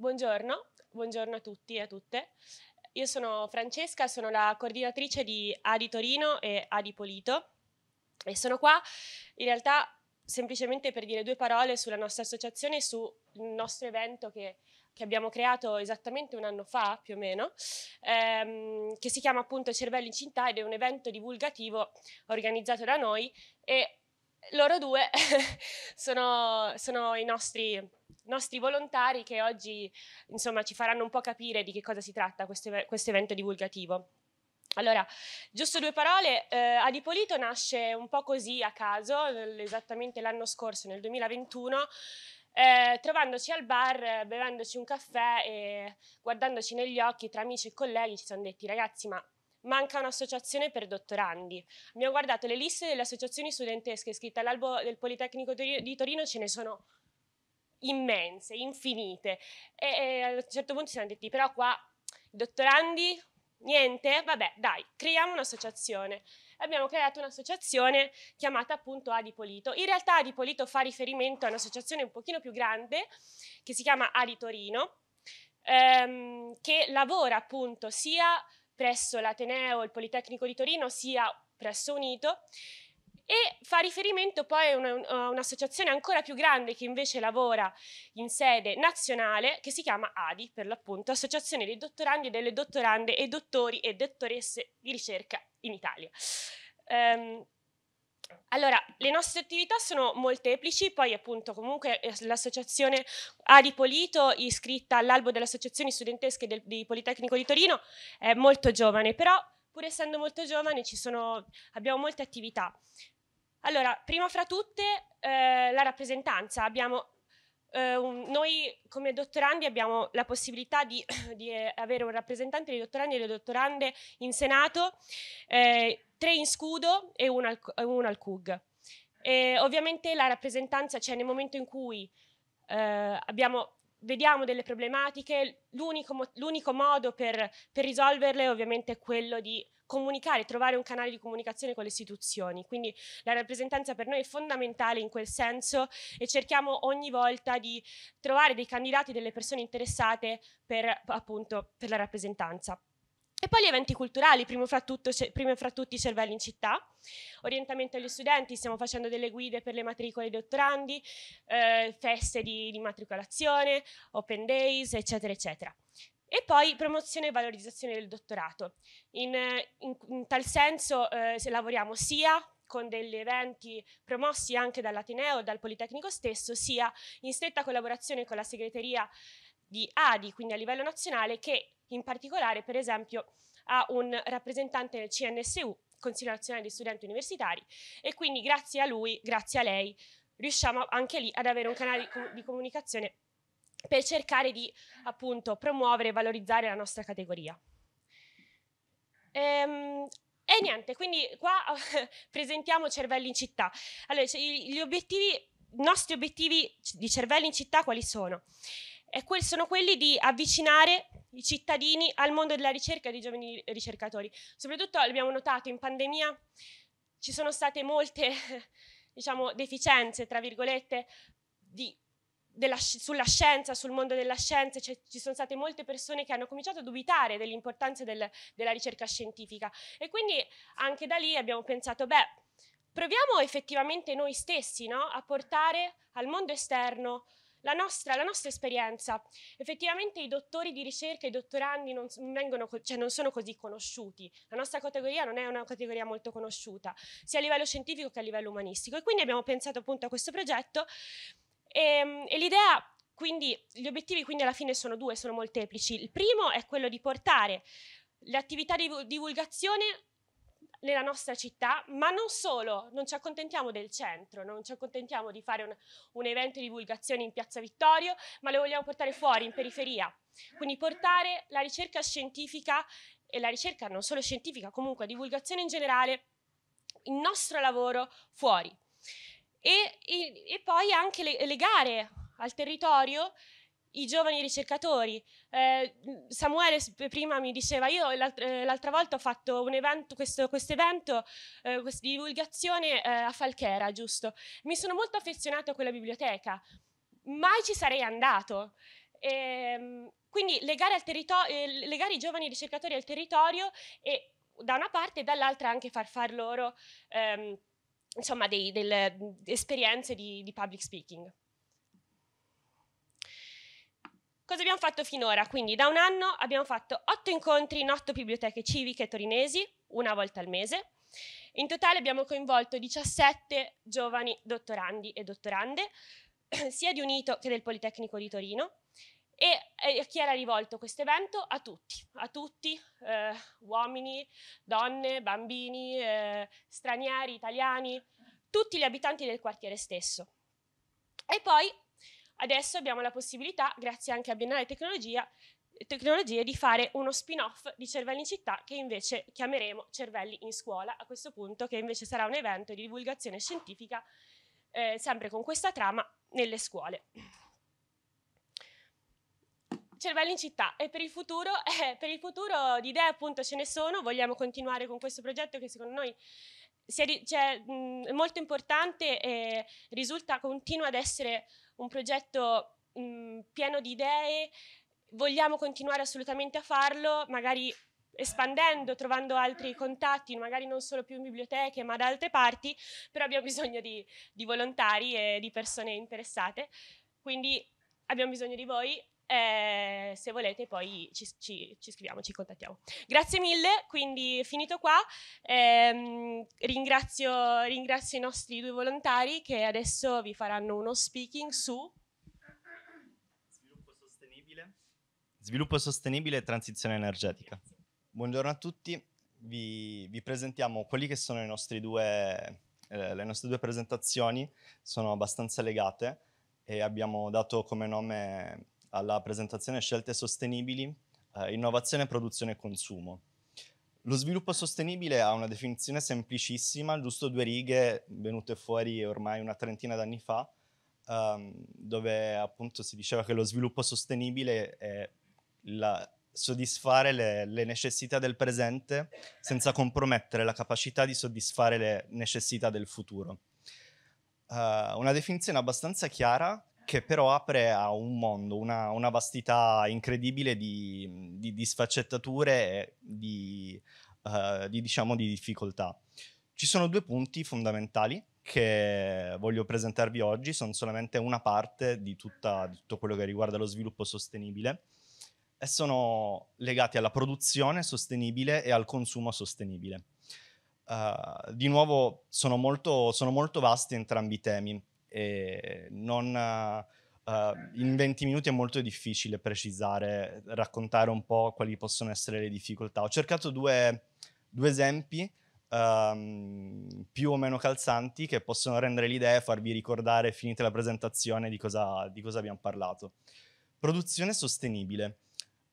Buongiorno, buongiorno a tutti e a tutte. Io sono Francesca, sono la coordinatrice di Adi Torino e Adi Polito e sono qua in realtà semplicemente per dire due parole sulla nostra associazione e sul nostro evento che, che, abbiamo creato esattamente un anno fa più o meno, ehm, che si chiama appunto Cervelli in Città ed è un evento divulgativo organizzato da noi e loro due sono, sono, i nostri, nostri, volontari che oggi insomma, ci faranno un po' capire di che cosa si tratta questo, evento divulgativo. Allora, giusto due parole, eh, Adipolito nasce un po' così a caso, esattamente l'anno scorso, nel 2021, eh, trovandoci al bar, bevendoci un caffè e guardandoci negli occhi tra amici e colleghi ci siamo detti ragazzi ma manca un'associazione per dottorandi. Abbiamo guardato le liste delle associazioni studentesche scritte all'albo del Politecnico di Torino, ce ne sono immense, infinite. E, e a un certo punto ci siamo detti, però qua dottorandi, niente, vabbè, dai, creiamo un'associazione. Abbiamo creato un'associazione chiamata appunto Adipolito. In realtà Adipolito fa riferimento a un'associazione un pochino più grande che si chiama Adi Torino, ehm, che lavora appunto sia presso l'Ateneo, e il Politecnico di Torino, sia presso Unito e fa riferimento poi a un'associazione ancora più grande che invece lavora in sede nazionale che si chiama ADI, per l'appunto, Associazione dei dottorandi e delle dottorande e dottori e dottoresse di ricerca in Italia. Um, allora, le nostre attività sono molteplici, poi appunto comunque eh, l'associazione ha Polito, iscritta all'albo delle associazioni studentesche del, di Politecnico di Torino, è molto giovane, però pur essendo molto giovane sono, abbiamo molte attività. Allora, prima fra tutte eh, la rappresentanza, abbiamo Uh, un, noi come dottorandi abbiamo la possibilità di, di, eh, avere un rappresentante dei dottorandi e delle dottorande in Senato eh, tre in scudo e uno al, uno al CUG. E ovviamente la rappresentanza c'è cioè nel momento in cui eh, abbiamo, vediamo delle problematiche, l'unico, l'unico modo per, per risolverle è ovviamente è quello di comunicare, trovare un canale di comunicazione con le istituzioni. Quindi la rappresentanza per noi è fondamentale in quel senso e cerchiamo ogni volta di trovare dei candidati, delle persone interessate per, appunto, per la rappresentanza. E poi gli eventi culturali, primo fra, tutto, primo fra tutti i cervelli in città, orientamento agli studenti, stiamo facendo delle guide per le matricole dei dottorandi, eh, feste di, di matricolazione, open days, eccetera, eccetera. E poi promozione e valorizzazione del dottorato. In, in, in tal senso eh, se lavoriamo sia con degli eventi promossi anche dall'Ateneo, dal Politecnico stesso, sia in stretta collaborazione con la segreteria di ADI, quindi a livello nazionale, che in particolare, per esempio, ha un rappresentante del CNSU, Consiglio Nazionale degli Studenti Universitari, e quindi grazie a lui, grazie a lei, riusciamo anche lì ad avere un canale di comunicazione per cercare di appunto promuovere e valorizzare la nostra categoria. Ehm, e niente, quindi qua presentiamo Cervelli in città. Allora, cioè, gli obiettivi, i nostri obiettivi di Cervelli in città quali sono? que- sono quelli di avvicinare i cittadini al mondo della ricerca e dei giovani ricercatori. Soprattutto l'abbiamo notato in pandemia ci sono state molte diciamo, deficienze, tra virgolette, di, della, sulla scienza, sul mondo della scienza, cioè, ci sono state molte persone che hanno cominciato a dubitare dell'importanza del, della ricerca scientifica e quindi anche da lì abbiamo pensato, beh, proviamo effettivamente noi stessi no? a portare al mondo esterno la nostra, la nostra esperienza. Effettivamente i dottori di ricerca, i dottorandi non, vengono, cioè non sono così conosciuti, la nostra categoria non è una categoria molto conosciuta, sia a livello scientifico che a livello umanistico. E quindi abbiamo pensato appunto a questo progetto e, ehm, e l'idea quindi gli obiettivi quindi alla fine sono due, sono molteplici. Il primo è quello di portare le attività di divulgazione nella nostra città, ma non solo, non ci accontentiamo del centro, non ci accontentiamo di fare un, un evento di divulgazione in Piazza Vittorio, ma lo vogliamo portare fuori, in periferia. Quindi portare la ricerca scientifica e la ricerca non solo scientifica, comunque divulgazione in generale, il nostro lavoro fuori. E, e, e poi anche legare al territorio i giovani ricercatori. Eh, Samuele prima mi diceva, io eh, l'altra volta ho fatto un evento, questo quest evento eh, questa divulgazione eh, a Falchera, giusto? Mi sono molto affezionato a quella biblioteca, mai ci sarei andato. E, ehm, quindi legare, eh, legare, i giovani ricercatori al territorio e da una parte e dall'altra anche far fare loro ehm, insomma, dei, delle esperienze di, di public speaking. Cosa abbiamo fatto finora? Quindi da un anno abbiamo fatto otto incontri in otto biblioteche civiche torinesi, una volta al mese. In totale abbiamo coinvolto 17 giovani dottorandi e dottorande, sia di Unito che del Politecnico di Torino. E a chi era rivolto questo evento? A tutti, a tutti, eh, uomini, donne, bambini, eh, stranieri, italiani, tutti gli abitanti del quartiere stesso. E poi Adesso abbiamo la possibilità, grazie anche a Biennale Tecnologia, Tecnologie, di fare uno spin-off di Cervelli in Città che invece chiameremo Cervelli in Scuola, a questo punto che invece sarà un evento di divulgazione scientifica, eh, sempre con questa trama, nelle scuole. Cervelli in città e per il futuro, eh, per il futuro di idee appunto ce ne sono, vogliamo continuare con questo progetto che secondo noi è, cioè, molto importante e risulta continua ad essere un progetto mh, mm, pieno di idee, vogliamo continuare assolutamente a farlo, magari espandendo, trovando altri contatti, magari non solo più in biblioteche ma da altre parti, però abbiamo bisogno di, di volontari e di persone interessate, quindi abbiamo bisogno di voi eh, se volete poi ci, ci, ci, scriviamo, ci contattiamo. Grazie mille, quindi finito qua, ehm, ringrazio, ringrazio i nostri due volontari che adesso vi faranno uno speaking su... Sviluppo sostenibile, Sviluppo sostenibile e transizione energetica. Grazie. Buongiorno a tutti, vi, vi, presentiamo quelli che sono i nostri due eh, le nostre due presentazioni sono abbastanza legate e abbiamo dato come nome alla presentazione Scelte sostenibili, eh, innovazione, produzione e consumo. Lo sviluppo sostenibile ha una definizione semplicissima, giusto due righe venute fuori ormai una trentina d'anni fa, ehm, dove appunto si diceva che lo sviluppo sostenibile è la, soddisfare le, le, necessità del presente senza compromettere la capacità di soddisfare le necessità del futuro. Uh, una definizione abbastanza chiara che però apre a un mondo, una, una vastità incredibile di, di, di sfaccettature di, uh, di, diciamo, di difficoltà. Ci sono due punti fondamentali che voglio presentarvi oggi, sono solamente una parte di, tutta, di tutto quello che riguarda lo sviluppo sostenibile e sono legati alla produzione sostenibile e al consumo sostenibile. Uh, di nuovo sono molto, sono molto vasti entrambi i temi e non... Uh, in 20 minuti è molto difficile precisare, raccontare un po' quali possono essere le difficoltà. Ho cercato due, due esempi um, più o meno calzanti che possono rendere l'idea e farvi ricordare, finita la presentazione, di cosa, di cosa abbiamo parlato. Produzione sostenibile.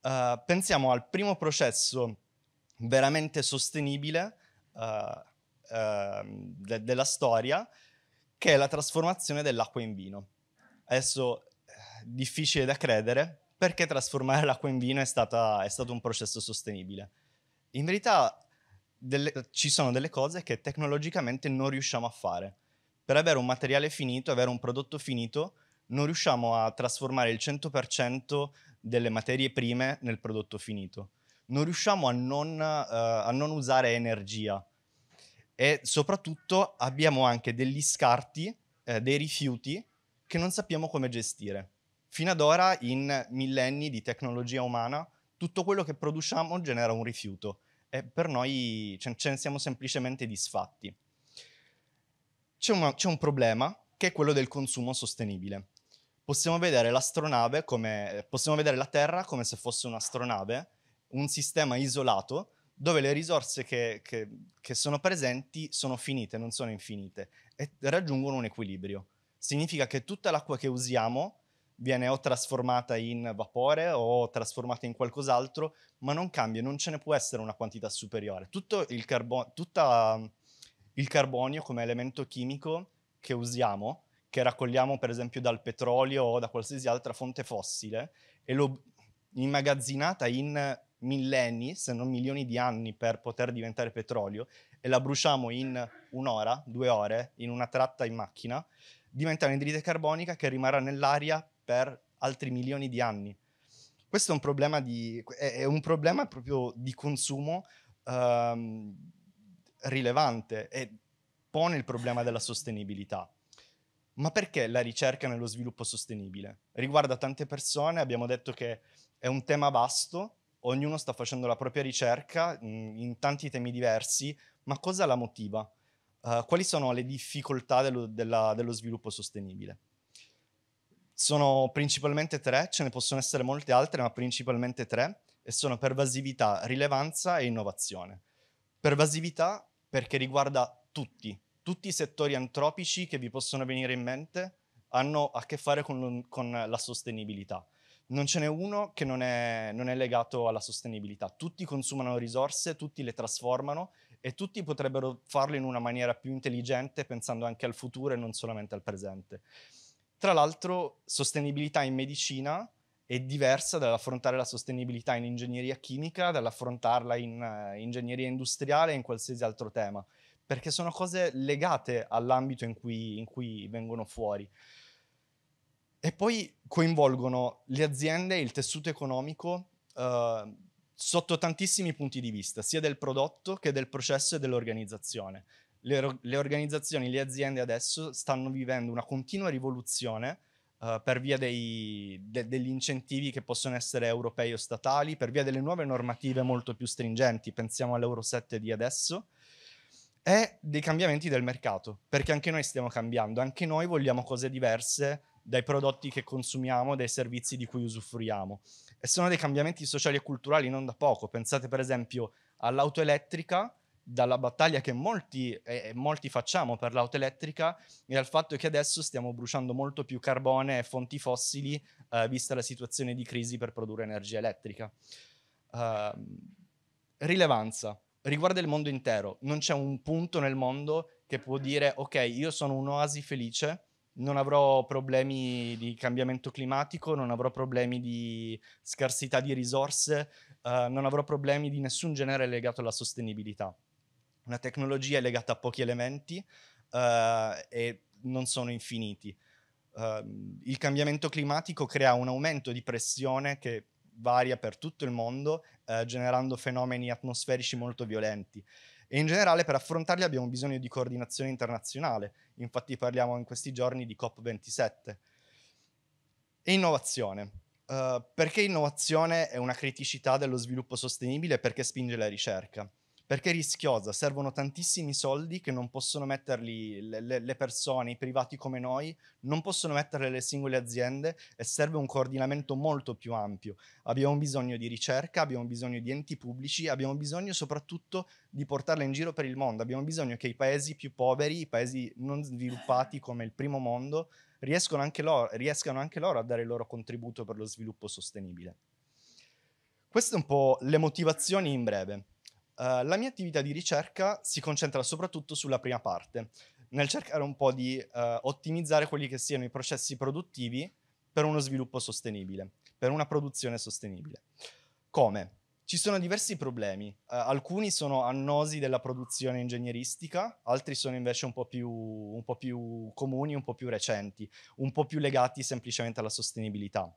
Uh, pensiamo al primo processo veramente sostenibile uh, de- della storia, che è la trasformazione dell'acqua in vino. Adesso eh, difficile da credere perché trasformare l'acqua in vino è, stata, è stato un processo sostenibile. In verità delle, ci sono delle cose che tecnologicamente non riusciamo a fare. Per avere un materiale finito, avere un prodotto finito, non riusciamo a trasformare il 100% delle materie prime nel prodotto finito. Non riusciamo a non, uh, a non usare energia e soprattutto abbiamo anche degli scarti, eh, dei rifiuti che non sappiamo come gestire. Fino ad ora, in millenni di tecnologia umana, tutto quello che produciamo genera un rifiuto e per noi ce ne siamo semplicemente disfatti. C'è, una, c'è un problema che è quello del consumo sostenibile. Possiamo vedere l'astronave come possiamo vedere la Terra come se fosse un'astronave, un sistema isolato dove le risorse che, che, che, sono presenti sono finite, non sono infinite, e raggiungono un equilibrio. Significa che tutta l'acqua che usiamo viene o trasformata in vapore o trasformata in qualcos'altro, ma non cambia, non ce ne può essere una quantità superiore. Tutto il, carbo- il carbonio come elemento chimico che usiamo, che raccogliamo per esempio dal petrolio o da qualsiasi altra fonte fossile, e l'ho immagazzinata in millenni, se non milioni di anni per poter diventare petrolio e la bruciamo in un'ora, due ore, in una tratta in macchina, diventa un'idride carbonica che rimarrà nell'aria per altri milioni di anni. Questo è un problema, di, è un problema proprio di consumo ehm, rilevante e pone il problema della sostenibilità. Ma perché la ricerca nello sviluppo sostenibile? Riguarda tante persone, abbiamo detto che è un tema vasto, ognuno sta facendo la propria ricerca mm, in tanti temi diversi, ma cosa la motiva? Uh, quali sono le difficoltà dello, della, dello sviluppo sostenibile? Sono principalmente tre, ce ne possono essere molte altre, ma principalmente tre, e sono pervasività, rilevanza e innovazione. Pervasività perché riguarda tutti, tutti i settori antropici che vi possono venire in mente hanno a che fare con, con la sostenibilità non ce n'è uno che non è, non è legato alla sostenibilità. Tutti consumano risorse, tutti le trasformano e tutti potrebbero farlo in una maniera più intelligente, pensando anche al futuro e non solamente al presente. Tra l'altro, sostenibilità in medicina è diversa dall'affrontare la sostenibilità in ingegneria chimica, dall'affrontarla in eh, ingegneria industriale e in qualsiasi altro tema, perché sono cose legate all'ambito in cui, in cui vengono fuori. E poi coinvolgono le aziende e il tessuto economico eh, sotto tantissimi punti di vista, sia del prodotto che del processo e dell'organizzazione. Le, le organizzazioni, le aziende adesso stanno vivendo una continua rivoluzione Uh, per via dei, de, degli incentivi che possono essere europei o statali, per via delle nuove normative molto più stringenti, pensiamo all'Euro 7 di adesso, e dei cambiamenti del mercato, perché anche noi stiamo cambiando, anche noi vogliamo cose diverse dai prodotti che consumiamo, dai servizi di cui usufruiamo. E sono dei cambiamenti sociali e culturali non da poco. Pensate per esempio all'auto elettrica, dalla battaglia che molti, eh, molti facciamo per l'auto elettrica e dal fatto che adesso stiamo bruciando molto più carbone e fonti fossili eh, vista la situazione di crisi per produrre energia elettrica. Uh, rilevanza. Riguarda il mondo intero. Non c'è un punto nel mondo che può dire ok, io sono un'oasi felice non avrò problemi di cambiamento climatico, non avrò problemi di scarsità di risorse, eh, non avrò problemi di nessun genere legato alla sostenibilità. Una tecnologia è legata a pochi elementi eh, e non sono infiniti. Eh, il cambiamento climatico crea un aumento di pressione che varia per tutto il mondo, eh, generando fenomeni atmosferici molto violenti e in generale per affrontarli abbiamo bisogno di coordinazione internazionale, infatti parliamo in questi giorni di COP27. E innovazione. Uh, perché innovazione è una criticità dello sviluppo sostenibile? Perché spinge la ricerca? perché è rischiosa, servono tantissimi soldi che non possono metterli le, le, persone, i privati come noi, non possono metterle le singole aziende e serve un coordinamento molto più ampio. Abbiamo bisogno di ricerca, abbiamo bisogno di enti pubblici, abbiamo bisogno soprattutto di portarla in giro per il mondo, abbiamo bisogno che i paesi più poveri, i paesi non sviluppati come il primo mondo, riescano anche loro, riescano anche loro a dare il loro contributo per lo sviluppo sostenibile. Queste sono un po' le motivazioni in breve. Eh, la mia attività di ricerca si concentra soprattutto sulla prima parte, nel cercare un po' di uh, ottimizzare quelli che siano i processi produttivi per uno sviluppo sostenibile, per una produzione sostenibile. Come? Ci sono diversi problemi, uh, alcuni sono annosi della produzione ingegneristica, altri sono invece un po, più, un po' più comuni, un po' più recenti, un po' più legati semplicemente alla sostenibilità.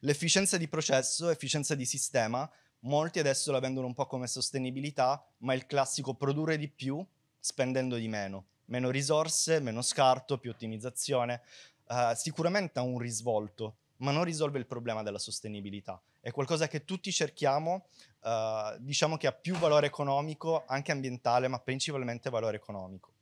L'efficienza di processo, efficienza di sistema Molti adesso la vendono un po' come sostenibilità, ma il classico produrre di più spendendo di meno. Meno risorse, meno scarto, più ottimizzazione. Uh, sicuramente ha un risvolto, ma non risolve il problema della sostenibilità. È qualcosa che tutti cerchiamo, uh, diciamo che ha più valore economico, anche ambientale, ma principalmente valore economico.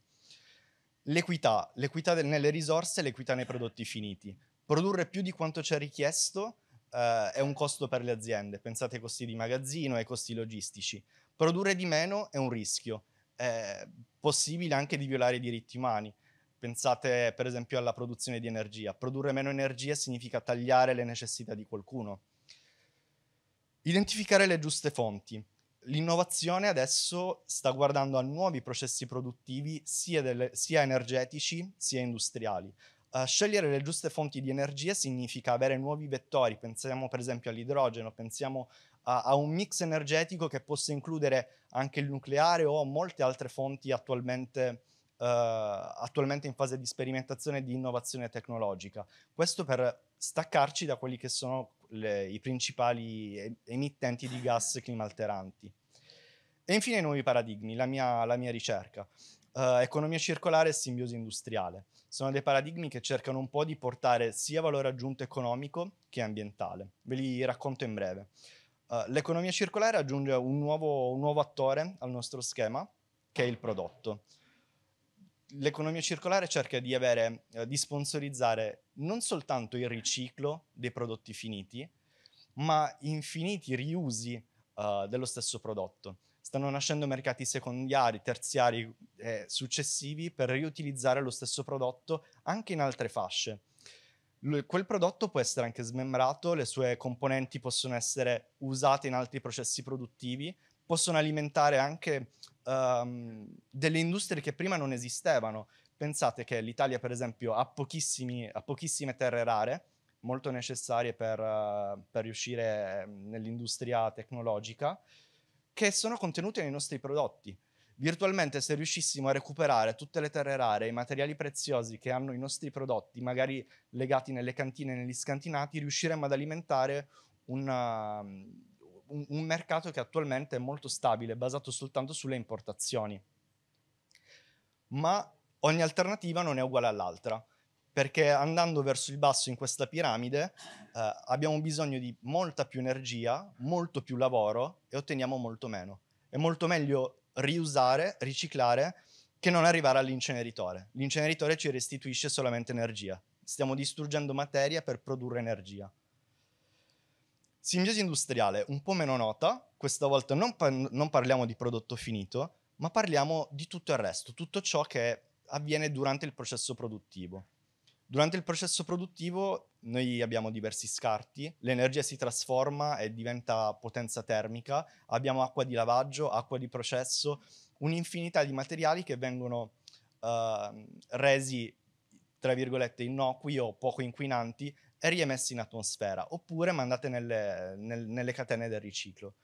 L'equità, l'equità nelle risorse e l'equità nei prodotti finiti. Produrre più di quanto ci è richiesto eh, è un costo per le aziende, pensate ai costi di magazzino, ai costi logistici. Produrre di meno è un rischio, è possibile anche di violare i diritti umani. Pensate per esempio alla produzione di energia. Produrre meno energia significa tagliare le necessità di qualcuno. Identificare le giuste fonti. L'innovazione adesso sta guardando a nuovi processi produttivi sia, delle, sia energetici sia industriali. Uh, scegliere le giuste fonti di energia significa avere nuovi vettori, pensiamo per esempio all'idrogeno, pensiamo a, a, un mix energetico che possa includere anche il nucleare o molte altre fonti attualmente, uh, attualmente in fase di sperimentazione e di innovazione tecnologica. Questo per staccarci da quelli che sono le, i principali emittenti di gas climalteranti. E infine i nuovi paradigmi, la mia, la mia ricerca uh, economia circolare e simbiosi industriale. Sono dei paradigmi che cercano un po' di portare sia valore aggiunto economico che ambientale. Ve li racconto in breve. Uh, l'economia circolare aggiunge un nuovo, un nuovo attore al nostro schema, che è il prodotto l'economia circolare cerca di, avere, eh, di, sponsorizzare non soltanto il riciclo dei prodotti finiti, ma infiniti riusi uh, dello stesso prodotto stanno nascendo mercati secondari, terziari eh, successivi per riutilizzare lo stesso prodotto anche in altre fasce. quel prodotto può essere anche smembrato, le sue componenti possono essere usate in altri processi produttivi, possono alimentare anche um, delle industrie che prima non esistevano. Pensate che l'Italia, per esempio, ha, ha pochissime terre rare, molto necessarie per, uh, per riuscire ehm, nell'industria tecnologica, che sono contenute nei nostri prodotti. Virtualmente se riuscissimo a recuperare tutte le terre rare e i materiali preziosi che hanno i nostri prodotti, magari legati nelle cantine e negli scantinati, riusciremmo ad alimentare una, um, un, un mercato che attualmente è molto stabile, basato soltanto sulle importazioni. Ma ogni alternativa non è uguale all'altra perché andando verso il basso in questa piramide eh, abbiamo bisogno di molta più energia, molto più lavoro e otteniamo molto meno. È molto meglio riusare, riciclare, che non arrivare all'inceneritore. L'inceneritore ci restituisce solamente energia. Stiamo distruggendo materia per produrre energia. Simbiosi industriale, un po' meno nota, questa volta non, par- non parliamo di prodotto finito, ma parliamo di tutto il resto, tutto ciò che avviene durante il processo produttivo Durante il processo produttivo noi abbiamo diversi scarti, l'energia si trasforma e diventa potenza termica, abbiamo acqua di lavaggio, acqua di processo, un'infinità di materiali che vengono uh, resi, tra virgolette, innocui o poco inquinanti e riemessi in atmosfera, oppure mandate nelle, nel, nelle catene del riciclo.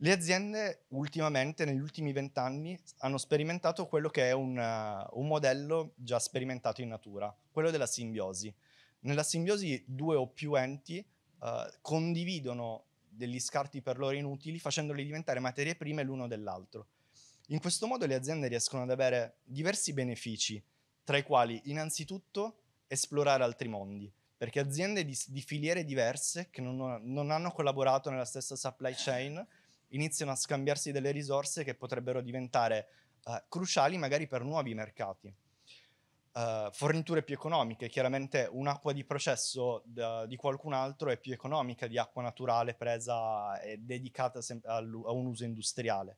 Le aziende ultimamente, negli ultimi vent'anni, hanno sperimentato quello che è un, uh, un, modello già sperimentato in natura, quello della simbiosi. Nella simbiosi due o più enti uh, condividono degli scarti per loro inutili facendoli diventare materie prime l'uno dell'altro. In questo modo le aziende riescono ad avere diversi benefici, tra i quali innanzitutto esplorare altri mondi perché aziende di, di, filiere diverse che non, non, hanno collaborato nella stessa supply chain iniziano a scambiarsi delle risorse che potrebbero diventare uh, cruciali magari per nuovi mercati. Uh, forniture più economiche, chiaramente un'acqua di processo da, di qualcun altro è più economica di acqua naturale presa e dedicata a un uso industriale.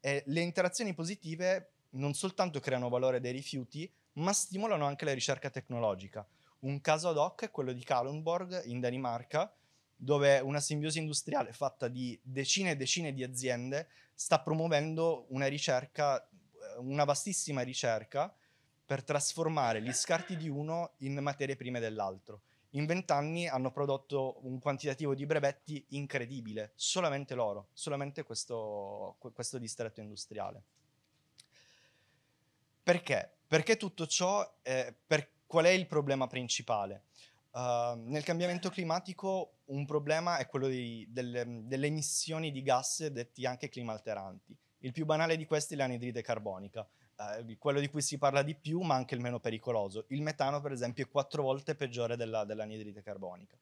E le interazioni positive non soltanto creano valore dei rifiuti, ma stimolano anche la ricerca tecnologica. Un caso ad hoc è quello di Kalundborg in Danimarca, dove una simbiosi industriale fatta di decine e decine di aziende sta promuovendo una ricerca, eh, una vastissima ricerca per trasformare gli scarti di uno in materie prime dell'altro. In vent'anni hanno prodotto un quantitativo di brevetti incredibile, solamente loro, solamente questo, questo distretto industriale. Perché? Perché tutto ciò, eh, per, qual è il problema principale? Uh, nel cambiamento climatico un problema è quello di, delle, delle, emissioni di gas detti anche clima alteranti. Il più banale di questi è l'anidride carbonica, uh, quello di cui si parla di più ma anche il meno pericoloso. Il metano per esempio è quattro volte peggiore della, dell'anidride carbonica.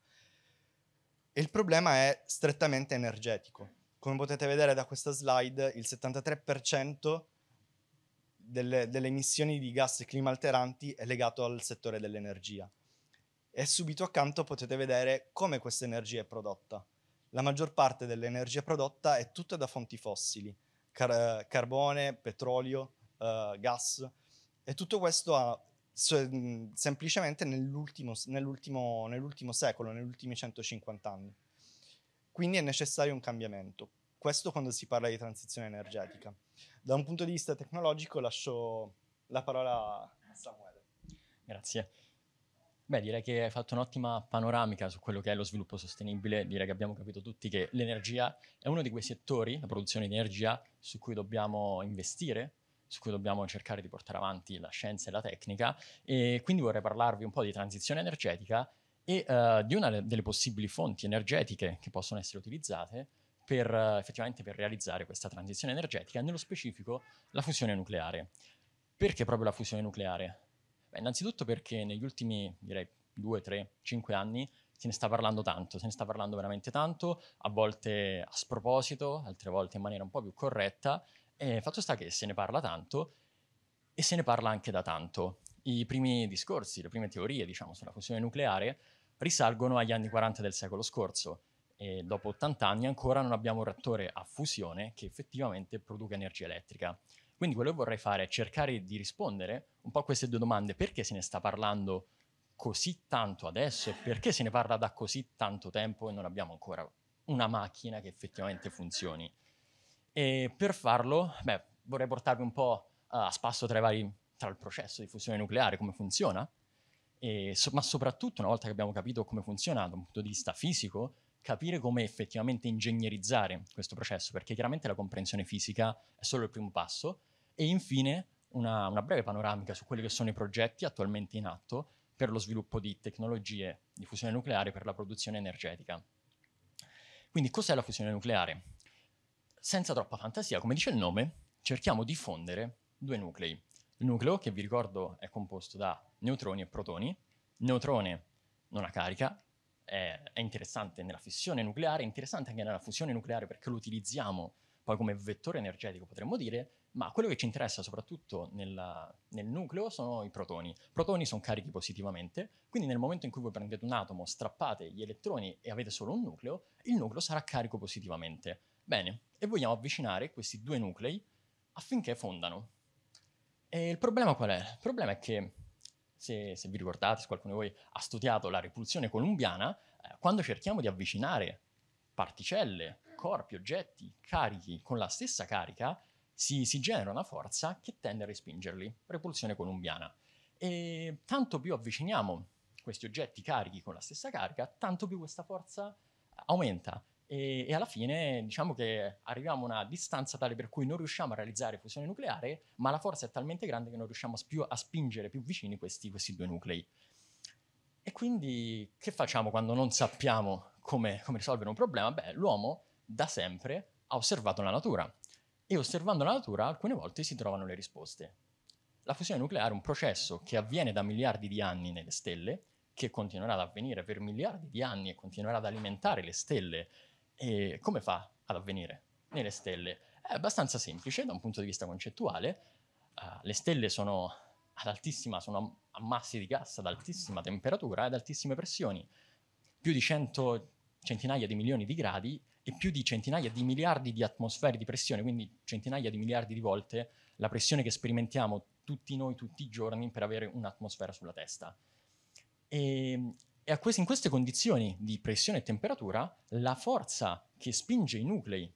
E Il problema è strettamente energetico. Come potete vedere da questa slide, il 73% delle, delle emissioni di gas clima alteranti è legato al settore dell'energia e subito accanto potete vedere come questa energia è prodotta. La maggior parte dell'energia prodotta è tutta da fonti fossili, car- carbone, petrolio, uh, gas, e tutto questo ha se, semplicemente nell'ultimo, nell'ultimo, nell'ultimo secolo, negli ultimi 150 anni. Quindi è necessario un cambiamento. Questo quando si parla di transizione energetica. Da un punto di vista tecnologico lascio la parola a Samuele. Grazie. Beh, direi che hai fatto un'ottima panoramica su quello che è lo sviluppo sostenibile. Direi che abbiamo capito tutti che l'energia è uno di quei settori, la produzione di energia, su cui dobbiamo investire, su cui dobbiamo cercare di portare avanti la scienza e la tecnica. E quindi vorrei parlarvi un po' di transizione energetica e uh, di una delle possibili fonti energetiche che possono essere utilizzate per, uh, effettivamente per realizzare questa transizione energetica, nello specifico la fusione nucleare. Perché proprio la fusione nucleare? Beh, innanzitutto perché negli ultimi, direi, 2, 3, 5 anni se ne sta parlando tanto, se ne sta parlando veramente tanto, a volte a sproposito, altre volte in maniera un po' più corretta, e fatto sta che se ne parla tanto e se ne parla anche da tanto. I primi discorsi, le prime teorie, diciamo, sulla fusione nucleare risalgono agli anni 40 del secolo scorso e dopo 80 anni ancora non abbiamo un reattore a fusione che effettivamente produca energia elettrica. Quindi quello che vorrei fare è cercare di rispondere un po' a queste due domande. Perché se ne sta parlando così tanto adesso e perché se ne parla da così tanto tempo e non abbiamo ancora una macchina che effettivamente funzioni? E per farlo, beh, vorrei portarvi un po' a spasso tra, vari, tra il processo di fusione nucleare, come funziona, so, ma soprattutto una volta che abbiamo capito come funziona da un punto di vista fisico, capire come effettivamente ingegnerizzare questo processo, perché chiaramente la comprensione fisica è solo il primo passo, e infine una, una breve panoramica su quelli che sono i progetti attualmente in atto per lo sviluppo di tecnologie di fusione nucleare per la produzione energetica. Quindi cos'è la fusione nucleare? Senza troppa fantasia, come dice il nome, cerchiamo di fondere due nuclei. Il nucleo, che vi ricordo è composto da neutroni e protoni, neutrone non ha carica, è, è interessante nella fissione nucleare, è interessante anche nella fusione nucleare perché lo utilizziamo poi come vettore energetico potremmo dire, ma quello che ci interessa soprattutto nella, nel nucleo sono i protoni. Protoni sono carichi positivamente, quindi nel momento in cui voi prendete un atomo, strappate gli elettroni e avete solo un nucleo, il nucleo sarà carico positivamente. Bene, e vogliamo avvicinare questi due nuclei affinché fondano. E il problema qual è? Il problema è che se, se vi ricordate, se qualcuno di voi ha studiato la repulsione columbiana, eh, quando cerchiamo di avvicinare particelle, corpi, oggetti carichi con la stessa carica, si, si genera una forza che tende a respingerli, repulsione columbiana. E tanto più avviciniamo questi oggetti carichi con la stessa carica, tanto più questa forza aumenta. E, e alla fine diciamo che arriviamo a una distanza tale per cui non riusciamo a realizzare fusione nucleare, ma la forza è talmente grande che non riusciamo più a spingere più vicini questi, questi due nuclei. E quindi che facciamo quando non sappiamo come, come, risolvere un problema? Beh, l'uomo da sempre ha osservato la natura e osservando la natura alcune volte si trovano le risposte. La fusione nucleare è un processo che avviene da miliardi di anni nelle stelle, che continuerà ad avvenire per miliardi di anni e continuerà ad alimentare le stelle e come fa ad avvenire nelle stelle? È abbastanza semplice da un punto di vista concettuale. Uh, le stelle sono ad altissima, sono ammassi di gas ad altissima temperatura e ad altissime pressioni, più di 100 centinaia di milioni di gradi e più di centinaia di miliardi di atmosfere di pressione, quindi centinaia di miliardi di volte la pressione che sperimentiamo tutti noi tutti i giorni per avere un'atmosfera sulla testa. E ehm, e queste, in queste condizioni di pressione e temperatura, la forza che spinge i nuclei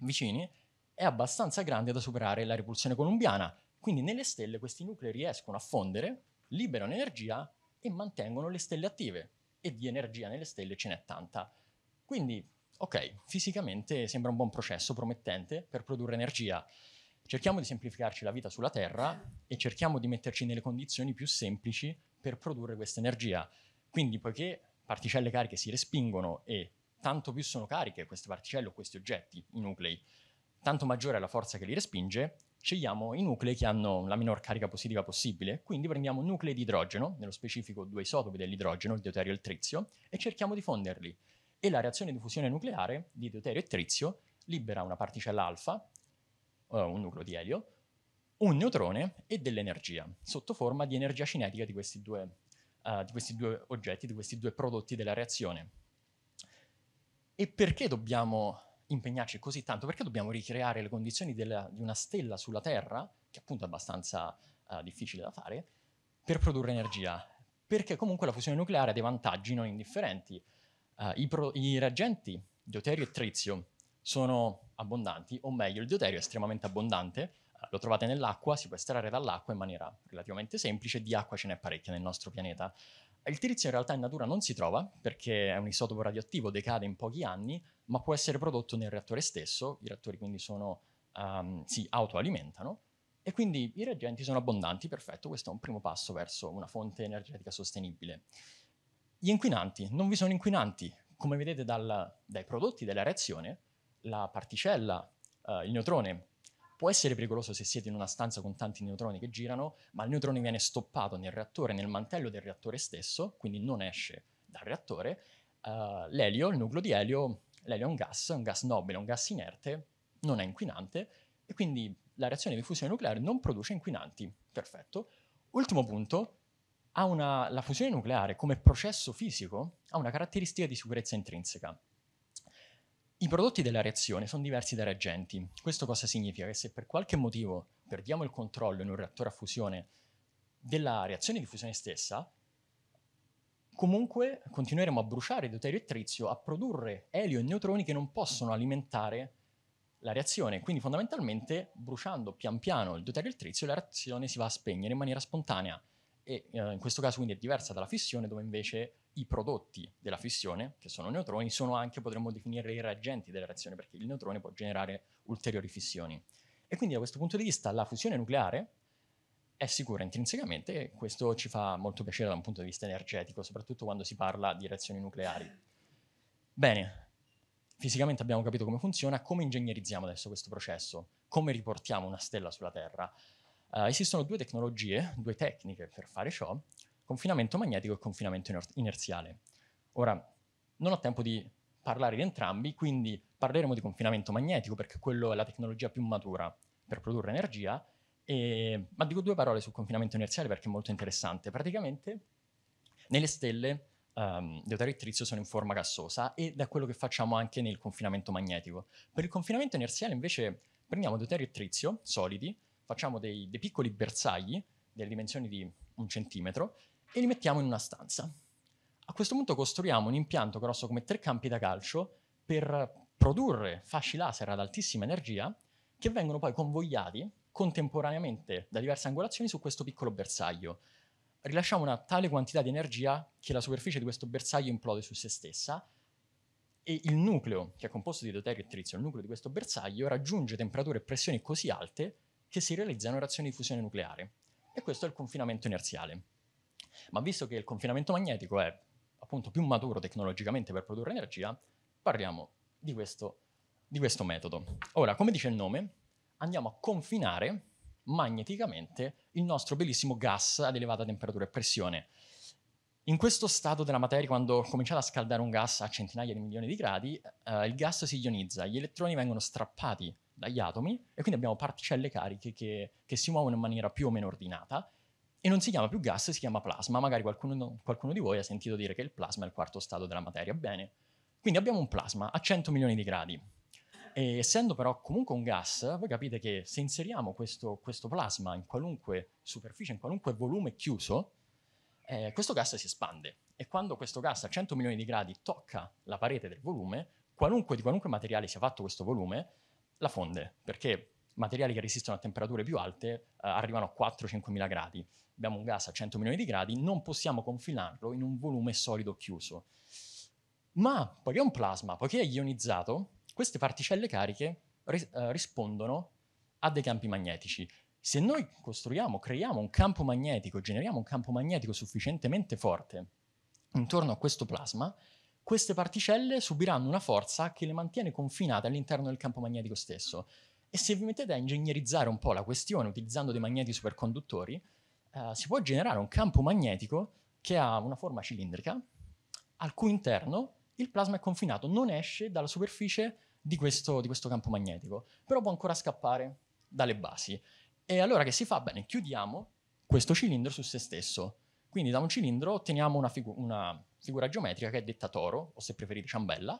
vicini è abbastanza grande da superare la repulsione colombiana. Quindi nelle stelle questi nuclei riescono a fondere, liberano energia e mantengono le stelle attive. E di energia nelle stelle ce n'è tanta. Quindi, ok, fisicamente sembra un buon processo promettente per produrre energia. Cerchiamo di semplificarci la vita sulla Terra e cerchiamo di metterci nelle condizioni più semplici per produrre questa energia. Quindi poiché particelle cariche si respingono e tanto più sono cariche queste particelle o questi oggetti, i nuclei, tanto maggiore è la forza che li respinge, scegliamo i nuclei che hanno la minor carica positiva possibile, quindi prendiamo nuclei di idrogeno, nello specifico due isotopi dell'idrogeno, il deuterio e il trizio, e cerchiamo di fonderli. E la reazione di fusione nucleare di deuterio e trizio libera una particella alfa, eh, un nucleo di elio, un neutrone e dell'energia, sotto forma di energia cinetica di questi due uh, di questi due oggetti, di questi due prodotti della reazione. E perché dobbiamo impegnarci così tanto? Perché dobbiamo ricreare le condizioni della, di una stella sulla Terra, che appunto è abbastanza uh, difficile da fare, per produrre energia? Perché comunque la fusione nucleare ha dei vantaggi non indifferenti. Uh, i, pro- I reagenti deuterio e trizio sono abbondanti, o meglio, il deuterio è estremamente abbondante, lo trovate nell'acqua, si può estrarre dall'acqua in maniera relativamente semplice, di acqua ce n'è parecchia nel nostro pianeta. Il tirizio in realtà in natura non si trova perché è un isotopo radioattivo, decade in pochi anni, ma può essere prodotto nel reattore stesso, i reattori quindi sono, um, si autoalimentano e quindi i reagenti sono abbondanti, perfetto, questo è un primo passo verso una fonte energetica sostenibile. Gli inquinanti, non vi sono inquinanti, come vedete dal, dai prodotti della reazione, la particella, uh, il neutrone Può essere pericoloso se siete in una stanza con tanti neutroni che girano, ma il neutrone viene stoppato nel reattore, nel mantello del reattore stesso, quindi non esce dal reattore. Uh, l'elio, il nucleo di elio, l'elio è un gas, un gas nobile, un gas inerte, non è inquinante, e quindi la reazione di fusione nucleare non produce inquinanti. Perfetto. Ultimo punto, una, la fusione nucleare come processo fisico ha una caratteristica di sicurezza intrinseca. I prodotti della reazione sono diversi dai reagenti. Questo cosa significa? Che se per qualche motivo perdiamo il controllo in un reattore a fusione della reazione di fusione stessa, comunque continueremo a bruciare deuterio e trizio, a produrre elio e neutroni che non possono alimentare la reazione. Quindi fondamentalmente bruciando pian piano il deuterio e il trizio la reazione si va a spegnere in maniera spontanea e eh, in questo caso quindi è diversa dalla fissione dove invece i prodotti della fissione, che sono neutroni, sono anche, potremmo definire, i reagenti della reazione, perché il neutrone può generare ulteriori fissioni. E quindi da questo punto di vista la fusione nucleare è sicura intrinsecamente e questo ci fa molto piacere da un punto di vista energetico, soprattutto quando si parla di reazioni nucleari. Bene, fisicamente abbiamo capito come funziona, come ingegnerizziamo adesso questo processo, come riportiamo una stella sulla Terra. Uh, esistono due tecnologie, due tecniche per fare ciò, confinamento magnetico e confinamento inerziale. Ora, non ho tempo di parlare di entrambi, quindi parleremo di confinamento magnetico perché quello è la tecnologia più matura per produrre energia, e, ma dico due parole sul confinamento inerziale perché è molto interessante. Praticamente nelle stelle um, ehm, trizio sono in forma gassosa ed è quello che facciamo anche nel confinamento magnetico. Per il confinamento inerziale invece prendiamo deuterio e trizio solidi, facciamo dei, dei piccoli bersagli delle dimensioni di un centimetro e li mettiamo in una stanza. A questo punto costruiamo un impianto grosso come tre campi da calcio per produrre fasci laser ad altissima energia che vengono poi convogliati contemporaneamente da diverse angolazioni su questo piccolo bersaglio. Rilasciamo una tale quantità di energia che la superficie di questo bersaglio implode su se stessa e il nucleo, che è composto di deuterio e trizio, il nucleo di questo bersaglio, raggiunge temperature e pressioni così alte che si realizzano reazioni di fusione nucleare. E questo è il confinamento inerziale. Ma visto che il confinamento magnetico è appunto più maturo tecnologicamente per produrre energia, parliamo di questo, di questo metodo. Ora, come dice il nome, andiamo a confinare magneticamente il nostro bellissimo gas ad elevata temperatura e pressione. In questo stato della materia, quando cominciate a scaldare un gas a centinaia di milioni di gradi, eh, il gas si ionizza, gli elettroni vengono strappati dagli atomi e quindi abbiamo particelle cariche che, che si muovono in maniera più o meno ordinata e non si chiama più gas, si chiama plasma. Magari qualcuno, qualcuno di voi ha sentito dire che il plasma è il quarto stato della materia. Bene, quindi abbiamo un plasma a 100 milioni di gradi. E essendo però comunque un gas, voi capite che se inseriamo questo, questo plasma in qualunque superficie, in qualunque volume chiuso, eh, questo gas si espande. E quando questo gas a 100 milioni di gradi tocca la parete del volume, qualunque, di qualunque materiale sia fatto questo volume, la fonde, perché materiali che resistono a temperature più alte eh, arrivano a 4-5 mila gradi, abbiamo un gas a 100 milioni di gradi, non possiamo confinarlo in un volume solido chiuso. Ma poiché è un plasma, poiché è ionizzato, queste particelle cariche ri- eh, rispondono a dei campi magnetici. Se noi costruiamo, creiamo un campo magnetico, generiamo un campo magnetico sufficientemente forte intorno a questo plasma, queste particelle subiranno una forza che le mantiene confinate all'interno del campo magnetico stesso. E se vi mettete a ingegnerizzare un po' la questione utilizzando dei magneti superconduttori, eh, si può generare un campo magnetico che ha una forma cilindrica, al cui interno il plasma è confinato, non esce dalla superficie di questo, di questo campo magnetico, però può ancora scappare dalle basi. E allora che si fa? Bene, chiudiamo questo cilindro su se stesso. Quindi da un cilindro otteniamo una, figu- una figura geometrica che è detta toro, o se preferite ciambella,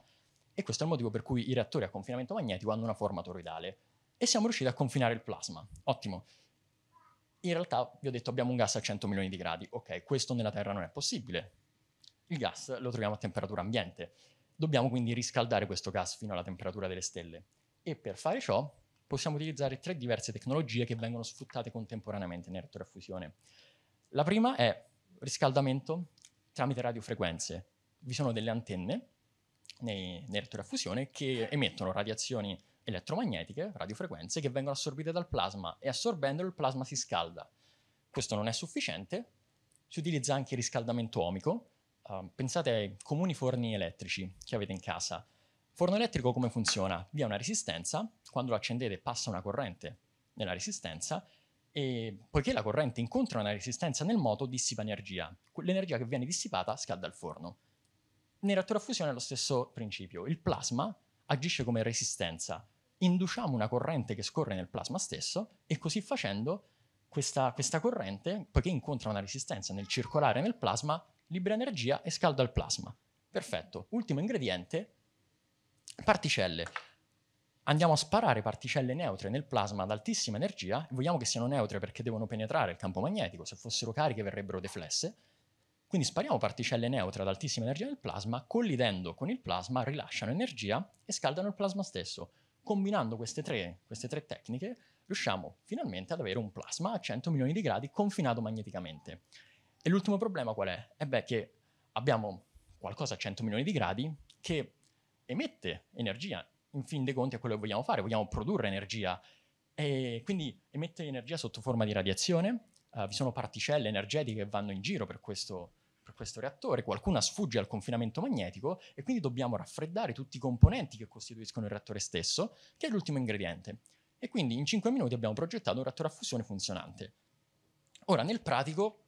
e questo è il motivo per cui i reattori a confinamento magnetico hanno una forma toroidale. E siamo riusciti a confinare il plasma. Ottimo in realtà vi ho detto abbiamo un gas a 100 milioni di gradi, ok, questo nella Terra non è possibile. Il gas lo troviamo a temperatura ambiente. Dobbiamo quindi riscaldare questo gas fino alla temperatura delle stelle e per fare ciò possiamo utilizzare tre diverse tecnologie che vengono sfruttate contemporaneamente nel reattore a fusione. La prima è riscaldamento tramite radiofrequenze. Vi sono delle antenne nei, nei reattori a fusione che emettono radiazioni elettromagnetiche, radiofrequenze, che vengono assorbite dal plasma e assorbendolo il plasma si scalda. Questo non è sufficiente, si utilizza anche il riscaldamento omico. Uh, pensate ai comuni forni elettrici che avete in casa. Forno elettrico come funziona? Vi è una resistenza, quando lo accendete passa una corrente nella resistenza e poiché la corrente incontra una resistenza nel moto dissipa energia. L'energia che viene dissipata scalda il forno. Nel reattore a fusione è lo stesso principio. Il plasma agisce come resistenza induciamo una corrente che scorre nel plasma stesso e così facendo questa, questa corrente, poiché incontra una resistenza nel circolare nel plasma, libera energia e scalda il plasma. Perfetto. Ultimo ingrediente, particelle. Andiamo a sparare particelle neutre nel plasma ad altissima energia, vogliamo che siano neutre perché devono penetrare il campo magnetico, se fossero cariche verrebbero deflesse, quindi spariamo particelle neutre ad altissima energia nel plasma, collidendo con il plasma rilasciano energia e scaldano il plasma stesso. Combinando queste tre, queste tre tecniche riusciamo finalmente ad avere un plasma a 100 milioni di gradi confinato magneticamente. E l'ultimo problema qual è? È beh, che abbiamo qualcosa a 100 milioni di gradi che emette energia. In fin dei conti è quello che vogliamo fare, vogliamo produrre energia. E quindi emette energia sotto forma di radiazione. Uh, vi sono particelle energetiche che vanno in giro per questo, questo reattore, qualcuna sfugge al confinamento magnetico e quindi dobbiamo raffreddare tutti i componenti che costituiscono il reattore stesso, che è l'ultimo ingrediente. E quindi in 5 minuti abbiamo progettato un reattore a fusione funzionante. Ora, nel pratico,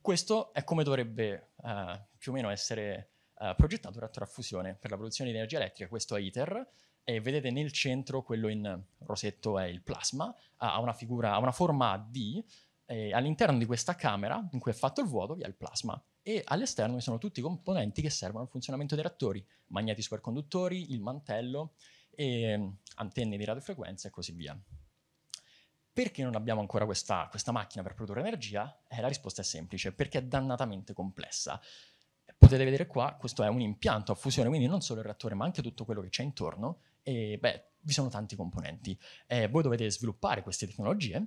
questo è come dovrebbe uh, più o meno essere uh, progettato un reattore a fusione per la produzione di energia elettrica, questo è ITER, e vedete nel centro quello in rosetto è il plasma, ha una, figura, ha una forma D eh, all'interno di questa camera in cui è fatto il vuoto vi è il plasma e all'esterno vi sono tutti i componenti che servono al funzionamento dei reattori, magneti superconduttori, il mantello, e, ehm, antenne di radiofrequenza e così via. Perché non abbiamo ancora questa, questa macchina per produrre energia? Eh, la risposta è semplice, perché è dannatamente complessa. Potete vedere qua, questo è un impianto a fusione, quindi non solo il reattore ma anche tutto quello che c'è intorno e beh, vi sono tanti componenti. Eh, voi dovete sviluppare queste tecnologie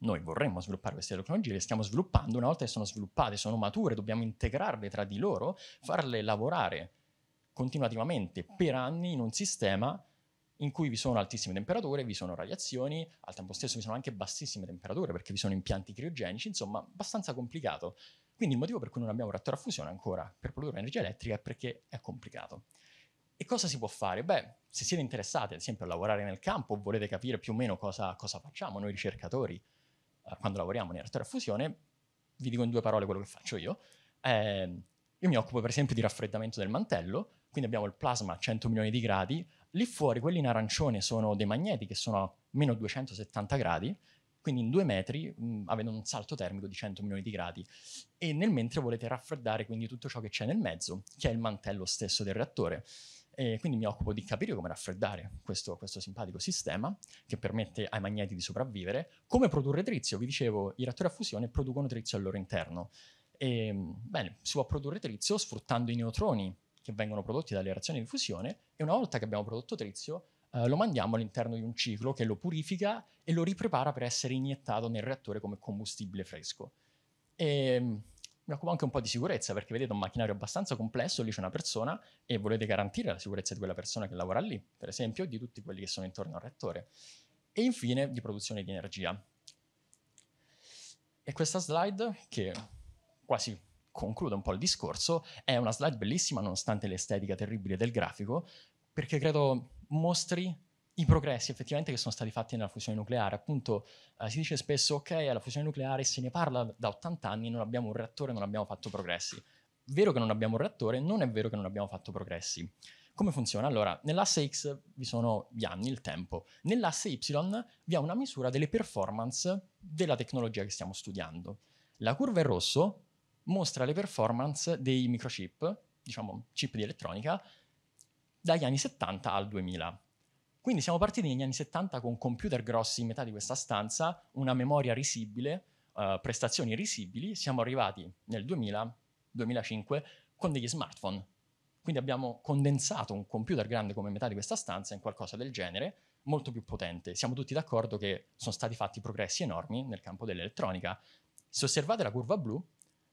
noi vorremmo sviluppare queste tecnologie, le stiamo sviluppando, una volta che sono sviluppate, sono mature, dobbiamo integrarle tra di loro, farle lavorare continuativamente per anni in un sistema in cui vi sono altissime temperature, vi sono radiazioni, al tempo stesso vi sono anche bassissime temperature perché vi sono impianti criogenici, insomma abbastanza complicato. Quindi il motivo per cui non abbiamo un reattore a fusione ancora per produrre energia elettrica è perché è complicato. E cosa si può fare? Beh, se siete interessati ad esempio a lavorare nel campo, volete capire più o meno cosa, cosa facciamo noi ricercatori, eh, quando lavoriamo a fusione, vi dico in due parole quello che faccio io. Eh, io mi occupo per esempio di raffreddamento del mantello, quindi abbiamo il plasma a 100 milioni di gradi, lì fuori quelli in arancione sono dei magneti che sono a meno 270 gradi, quindi in due metri mh, avete un salto termico di 100 milioni di gradi e nel mentre volete raffreddare quindi tutto ciò che c'è nel mezzo, che è il mantello stesso del reattore. E quindi mi occupo di capire come raffreddare questo, questo, simpatico sistema che permette ai magneti di sopravvivere, come produrre trizio. Vi dicevo, i reattori a fusione producono trizio al loro interno. E, bene, si può produrre trizio sfruttando i neutroni che vengono prodotti dalle reazioni di fusione e una volta che abbiamo prodotto trizio eh, lo mandiamo all'interno di un ciclo che lo purifica e lo riprepara per essere iniettato nel reattore come combustibile fresco. E, ehm, mi occupo anche un po' di sicurezza perché vedete un macchinario abbastanza complesso, lì c'è una persona e volete garantire la sicurezza di quella persona che lavora lì, per esempio, di tutti quelli che sono intorno al reattore. E infine di produzione di energia. E questa slide, che quasi conclude un po' il discorso, è una slide bellissima nonostante l'estetica terribile del grafico, perché credo mostri i progressi effettivamente che sono stati fatti nella fusione nucleare. Appunto eh, si dice spesso ok, alla fusione nucleare se ne parla da 80 anni, non abbiamo un reattore, non abbiamo fatto progressi. Vero che non abbiamo un reattore, non è vero che non abbiamo fatto progressi. Come funziona? Allora, nell'asse X vi sono gli anni, il tempo, nell'asse Y vi è una misura delle performance della tecnologia che stiamo studiando. La curva in rosso mostra le performance dei microchip, diciamo chip di elettronica, dagli anni 70 al 2000 quindi siamo partiti negli anni 70 con computer grossi in metà di questa stanza, una memoria risibile, eh, prestazioni risibili, siamo arrivati nel 2000, 2005 con degli smartphone. Quindi abbiamo condensato un computer grande come metà di questa stanza in qualcosa del genere, molto più potente. Siamo tutti d'accordo che sono stati fatti progressi enormi nel campo dell'elettronica. Se osservate la curva blu,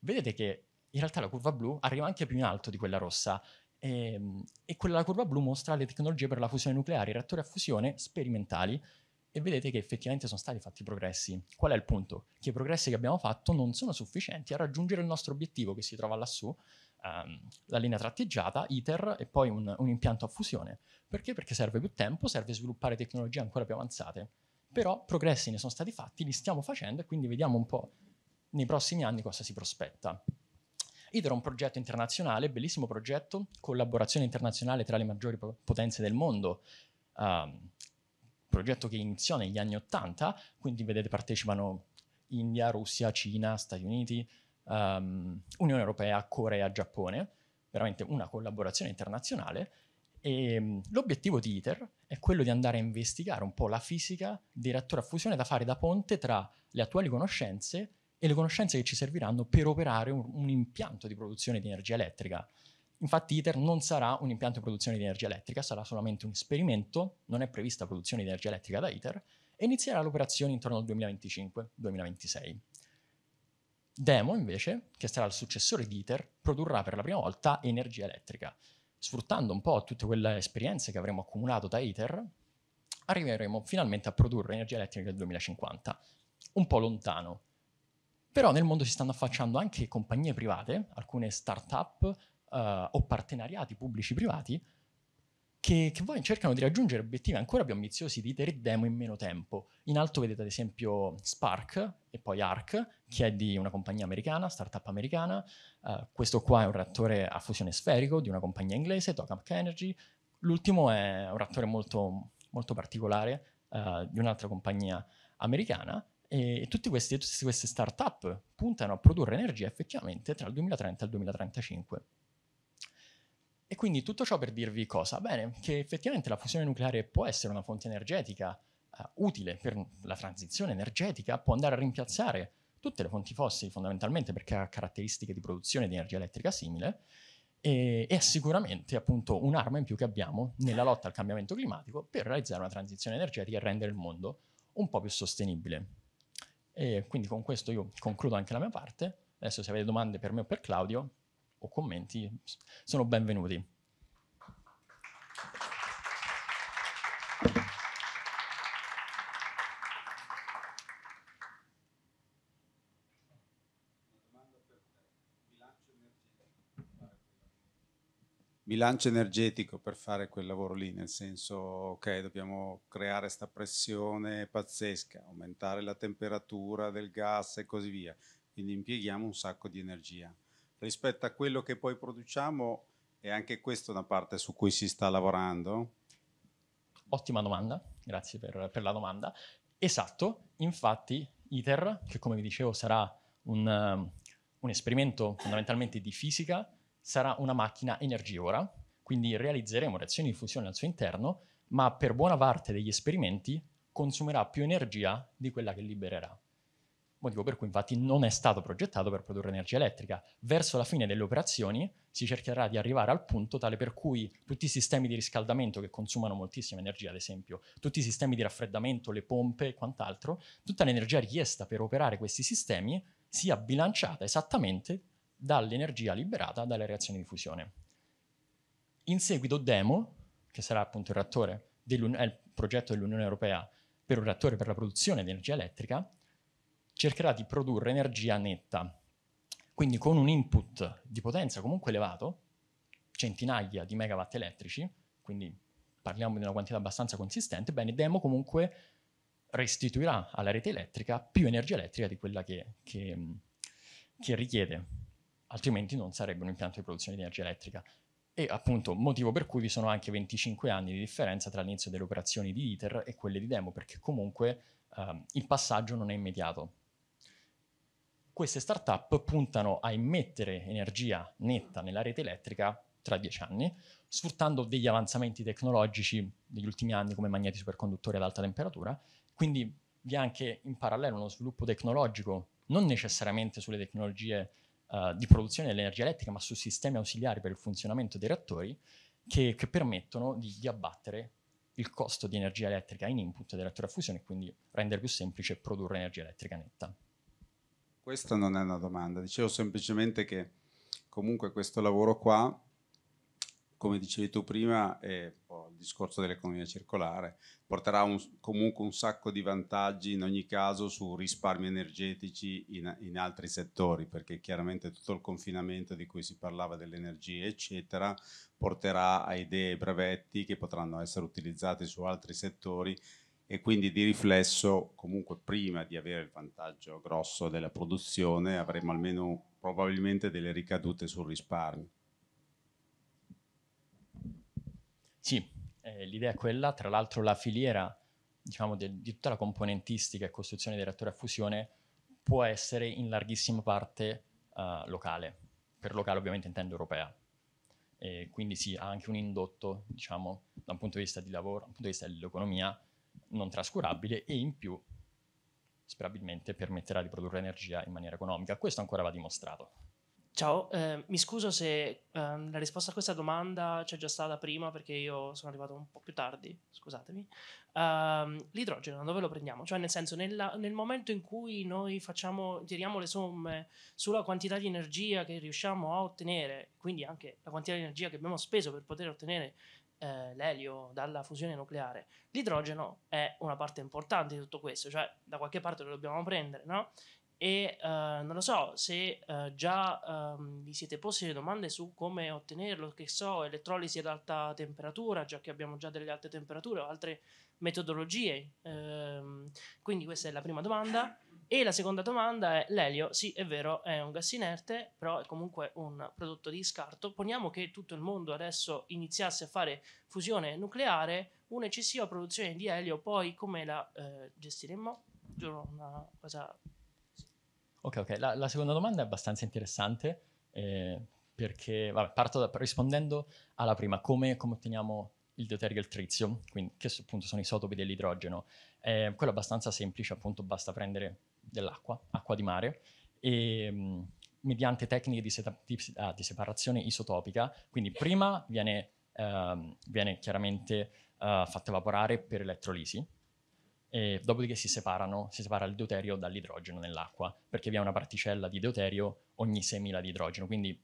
vedete che in realtà la curva blu arriva anche più in alto di quella rossa e, ehm, e quella curva blu mostra le tecnologie per la fusione nucleare, i reattori a fusione sperimentali e vedete che effettivamente sono stati fatti progressi. Qual è il punto? Che i progressi che abbiamo fatto non sono sufficienti a raggiungere il nostro obiettivo che si trova lassù, um, la linea tratteggiata, ITER e poi un, un, impianto a fusione. Perché? Perché serve più tempo, serve sviluppare tecnologie ancora più avanzate. Però progressi ne sono stati fatti, li stiamo facendo e quindi vediamo un po' nei prossimi anni cosa si prospetta. ITER è un progetto internazionale, bellissimo progetto, collaborazione internazionale tra le maggiori potenze del mondo, um, progetto che iniziò negli anni Ottanta, quindi vedete partecipano India, Russia, Cina, Stati Uniti, um, Unione Europea, Corea, Giappone, veramente una collaborazione internazionale. E ehm, l'obiettivo di ITER è quello di andare a investigare un po' la fisica dei reattori a fusione da fare da ponte tra le attuali conoscenze e le conoscenze che ci serviranno per operare un, un impianto di produzione di energia elettrica. Infatti ITER non sarà un impianto di produzione di energia elettrica, sarà solamente un esperimento, non è prevista produzione di energia elettrica da ITER e inizierà l'operazione intorno al 2025-2026. Demo, invece, che sarà il successore di ITER, produrrà per la prima volta energia elettrica. Sfruttando un po' tutte quelle esperienze che avremo accumulato da ITER, arriveremo finalmente a produrre energia elettrica nel 2050. Un po' lontano, però nel mondo si stanno affacciando anche compagnie private, alcune start-up eh, o partenariati pubblici privati, che, che voi cercano di raggiungere obiettivi ancora più ambiziosi di dare demo in meno tempo. In alto vedete ad esempio Spark e poi Arc, che è di una compagnia americana, startup americana. Uh, questo qua è un reattore a fusione sferico di una compagnia inglese, Tokamak Energy. L'ultimo è un reattore molto, molto particolare uh, di un'altra compagnia americana e tutte queste, tutte queste start-up puntano a produrre energia effettivamente tra il 2030 e il 2035. E quindi tutto ciò per dirvi cosa? Bene, che effettivamente la fusione nucleare può essere una fonte energetica eh, utile per la transizione energetica, può andare a rimpiazzare tutte le fonti fossili fondamentalmente perché ha caratteristiche di produzione di energia elettrica simile e, è sicuramente appunto un'arma in più che abbiamo nella lotta al cambiamento climatico per realizzare una transizione energetica e rendere il mondo un po' più sostenibile. E quindi con questo io concludo anche la mia parte. Adesso se avete domande per me o per Claudio o commenti sono benvenuti. bilancio energetico per fare quel lavoro lì, nel senso, ok, dobbiamo creare questa pressione pazzesca, aumentare la temperatura del gas e così via, quindi impieghiamo un sacco di energia. Rispetto a quello che poi produciamo, è anche questa una parte su cui si sta lavorando? Ottima domanda, grazie per, per la domanda. Esatto, infatti ITER, che come vi dicevo sarà un, um, un esperimento fondamentalmente di fisica, sarà una macchina energivora, quindi realizzeremo reazioni di fusione al suo interno, ma per buona parte degli esperimenti consumerà più energia di quella che libererà. Motivo per cui infatti non è stato progettato per produrre energia elettrica. Verso la fine delle operazioni si cercherà di arrivare al punto tale per cui tutti i sistemi di riscaldamento che consumano moltissima energia, ad esempio, tutti i sistemi di raffreddamento, le pompe e quant'altro, tutta l'energia richiesta per operare questi sistemi sia bilanciata esattamente dall'energia liberata dalle reazioni di fusione. In seguito DEMO, che sarà appunto il, reattore il progetto dell'Unione Europea per un reattore per la produzione di energia elettrica, cercherà di produrre energia netta, quindi con un input di potenza comunque elevato, centinaia di megawatt elettrici, quindi parliamo di una quantità abbastanza consistente, bene, Demo comunque restituirà alla rete elettrica più energia elettrica di quella che, che, che richiede altrimenti non sarebbe un impianto di produzione di energia elettrica. E appunto motivo per cui vi sono anche 25 anni di differenza tra l'inizio delle operazioni di ITER e quelle di demo, perché comunque eh, il passaggio non è immediato. Queste start-up puntano a immettere energia netta nella rete elettrica tra 10 anni, sfruttando degli avanzamenti tecnologici degli ultimi anni come magneti superconduttori ad alta temperatura, quindi vi è anche in parallelo uno sviluppo tecnologico, non necessariamente sulle tecnologie eh, di produzione dell'energia elettrica, ma su sistemi ausiliari per il funzionamento dei reattori che, che permettono di, di, abbattere il costo di energia elettrica in input del reattore a fusione e quindi rendere più semplice produrre energia elettrica netta. Questa non è una domanda, dicevo semplicemente che comunque questo lavoro qua come dicevi tu prima, eh, il discorso dell'economia circolare porterà un, comunque un sacco di vantaggi in ogni caso su risparmi energetici in, in, altri settori, perché chiaramente tutto il confinamento di cui si parlava dell'energia, eccetera, porterà a idee e brevetti che potranno essere utilizzati su altri settori e quindi di riflesso comunque prima di avere il vantaggio grosso della produzione avremo almeno probabilmente delle ricadute sul risparmio. Sì, eh, l'idea è quella, tra l'altro la filiera diciamo, de, di tutta la componentistica e costruzione dei reattori a fusione può essere in larghissima parte uh, locale, per locale ovviamente intendo europea. E quindi sì, ha anche un indotto, diciamo, da un punto di vista di lavoro, da un punto di vista dell'economia, non trascurabile e in più, sperabilmente, permetterà di produrre energia in maniera economica. Questo ancora va dimostrato. Ciao, eh, mi scuso se eh, la risposta a questa domanda c'è già stata prima perché io sono arrivato un po' più tardi, scusatemi. Uh, l'idrogeno dove lo prendiamo? Cioè nel senso nella, nel momento in cui noi facciamo, tiriamo le somme sulla quantità di energia che riusciamo a ottenere, quindi anche la quantità di energia che abbiamo speso per poter ottenere eh, l'elio dalla fusione nucleare, l'idrogeno è una parte importante di tutto questo, cioè da qualche parte lo dobbiamo prendere, no? e uh, non lo so se uh, già um, vi siete posti le domande su come ottenerlo, che so, elettrolisi ad alta temperatura, già che abbiamo già delle alte temperature o altre metodologie. Um, quindi questa è la prima domanda. E la seconda domanda è l'elio, sì è vero è un gas inerte, però è comunque un prodotto di scarto. Poniamo che tutto il mondo adesso iniziasse a fare fusione nucleare, un'eccessiva produzione di elio, poi come la eh, gestiremmo? Giuro una cosa Ok, ok. La, la seconda domanda è abbastanza interessante eh, perché, vabbè, parto da, rispondendo alla prima, come, come otteniamo il deuterio e il trizio, quindi, che appunto sono isotopi dell'idrogeno. Eh, quello è abbastanza semplice, appunto basta prendere dell'acqua, acqua di mare, e mm, mediante tecniche di, seta- di, ah, di, separazione isotopica, quindi prima viene, ehm, viene chiaramente eh, fatto evaporare per elettrolisi, e dopodiché si separano, si separa il deuterio dall'idrogeno nell'acqua, perché vi è una particella di deuterio ogni 6.000 di idrogeno, quindi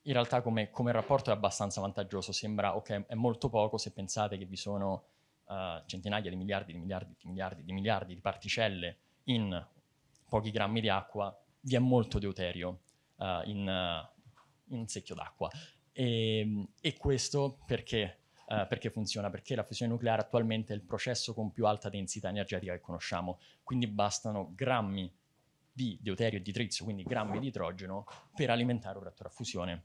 in realtà come, come rapporto è abbastanza vantaggioso, sembra ok, è molto poco se pensate che vi sono uh, centinaia di miliardi di miliardi di miliardi di miliardi di particelle in pochi grammi di acqua, vi è molto deuterio uh, in, uh, in un secchio d'acqua. E, ehm, e questo perché eh, perché funziona? Perché la fusione nucleare attualmente è il processo con più alta densità energetica che conosciamo, quindi bastano grammi di deuterio e di trizio, quindi grammi di idrogeno, per alimentare un reattore a fusione.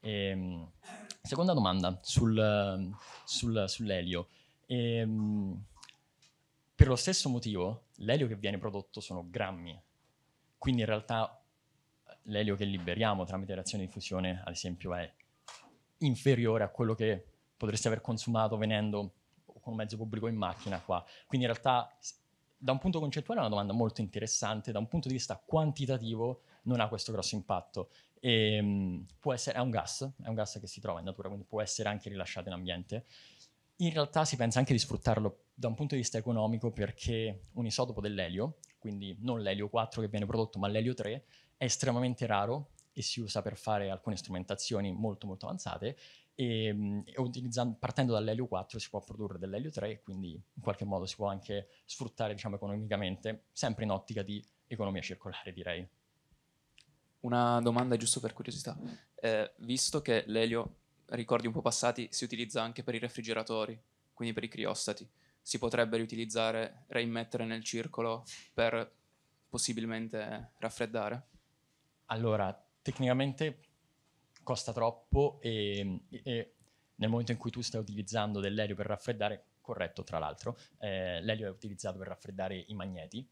E, ehm, seconda domanda sul, sul, sull'elio. E, ehm, per lo stesso motivo, l'elio che viene prodotto sono grammi, quindi in realtà l'elio che liberiamo tramite reazione di fusione, ad esempio, è inferiore a quello che potresti aver consumato venendo con un mezzo pubblico in macchina qua. Quindi in realtà da un punto concettuale è una domanda molto interessante, da un punto di vista quantitativo non ha questo grosso impatto. E, ehm, essere, è un gas, è un gas che si trova in natura, quindi può essere anche rilasciato in ambiente. In realtà si pensa anche di sfruttarlo da un punto di vista economico perché un isotopo dell'elio, quindi non l'elio 4 che viene prodotto ma l'elio 3, è estremamente raro e si usa per fare alcune strumentazioni molto molto avanzate Ehm, e, e partendo dall'elio 4 si può produrre dell'elio 3 e quindi in qualche modo si può anche sfruttare diciamo, economicamente, sempre in ottica di economia circolare direi. Una domanda giusto per curiosità, eh, visto che l'elio, ricordi un po' passati, si utilizza anche per i refrigeratori, quindi per i criostati, si potrebbe riutilizzare, reimmettere nel circolo per possibilmente raffreddare? Allora, tecnicamente costa troppo e, e nel momento in cui tu stai utilizzando dell'elio per raffreddare, corretto tra l'altro, eh, l'elio è utilizzato per raffreddare i magneti,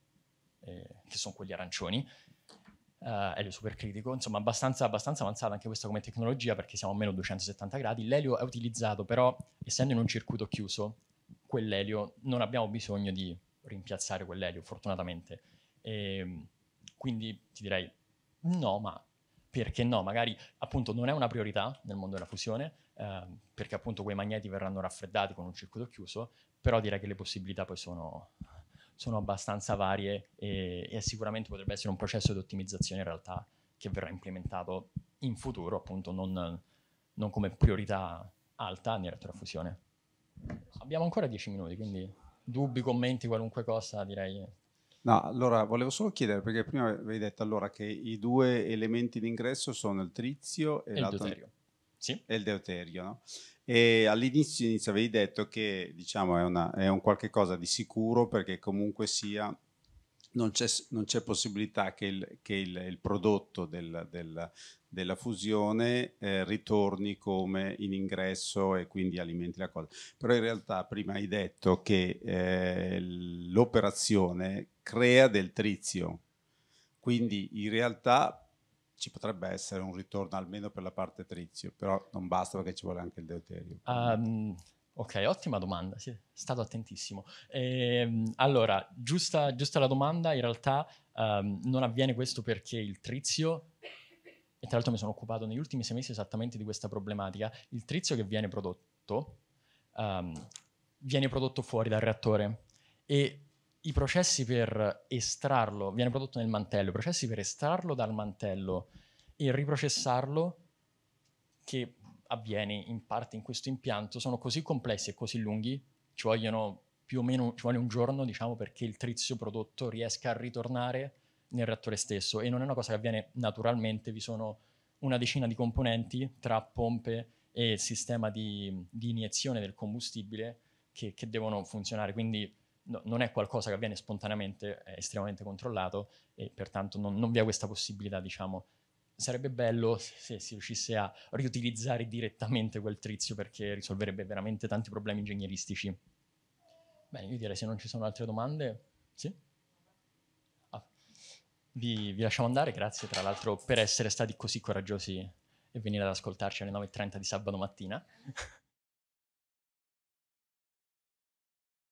eh, che sono quelli arancioni, uh, eh, elio supercritico, insomma abbastanza, abbastanza avanzata anche questa come tecnologia perché siamo a meno 270 gradi, l'elio è utilizzato però, essendo in un circuito chiuso, quell'elio non abbiamo bisogno di rimpiazzare quell'elio, fortunatamente. E, ehm, quindi ti direi no, ma perché no, magari appunto non è una priorità nel mondo della fusione, eh, perché appunto quei magneti verranno raffreddati con un circuito chiuso, però direi che le possibilità poi sono, sono abbastanza varie e, e, sicuramente potrebbe essere un processo di ottimizzazione in realtà che verrà implementato in futuro, appunto non, non come priorità alta nel reattore a fusione. Abbiamo ancora dieci minuti, quindi dubbi, commenti, qualunque cosa direi No, allora volevo solo chiedere, perché prima avevi detto allora che i due elementi d'ingresso sono il trizio e, e l'altro. Sì. E il deuterio, no? E all'inizio inizio avevi detto che diciamo, è, una, è, un qualche cosa di sicuro perché comunque sia non c'è, non c'è possibilità che il, che il, il prodotto del, del, della fusione eh, ritorni come in ingresso e quindi alimenti la cosa. Però in realtà prima hai detto che eh, l'operazione crea del trizio. Quindi in realtà ci potrebbe essere un ritorno almeno per la parte trizio, però non basta perché ci vuole anche il deuterio. Um, ehm, ok, ottima domanda, sì, stato attentissimo. Ehm, allora, giusta, giusta, la domanda, in realtà um, non avviene questo perché il trizio, e tra l'altro mi sono occupato negli ultimi sei mesi esattamente di questa problematica, il trizio che viene prodotto um, viene prodotto fuori dal reattore e i processi per estrarlo, viene prodotto nel mantello, i processi per estrarlo dal mantello e riprocessarlo, che avviene in parte in questo impianto, sono così complessi e così lunghi, ci vogliono più o meno ci vuole un giorno, diciamo, perché il trizio prodotto riesca a ritornare nel reattore stesso e non è una cosa che avviene naturalmente, vi sono una decina di componenti tra pompe e sistema di, di iniezione del combustibile che, che devono funzionare, quindi no, non è qualcosa che avviene spontaneamente, è estremamente controllato e pertanto non, non vi è questa possibilità, diciamo, sarebbe bello se si riuscisse a riutilizzare direttamente quel trizio perché risolverebbe veramente tanti problemi ingegneristici. Bene, io direi se non ci sono altre domande, sì? Ah, vi, vi, lasciamo andare, grazie tra l'altro per essere stati così coraggiosi e venire ad ascoltarci alle 9.30 di sabato mattina.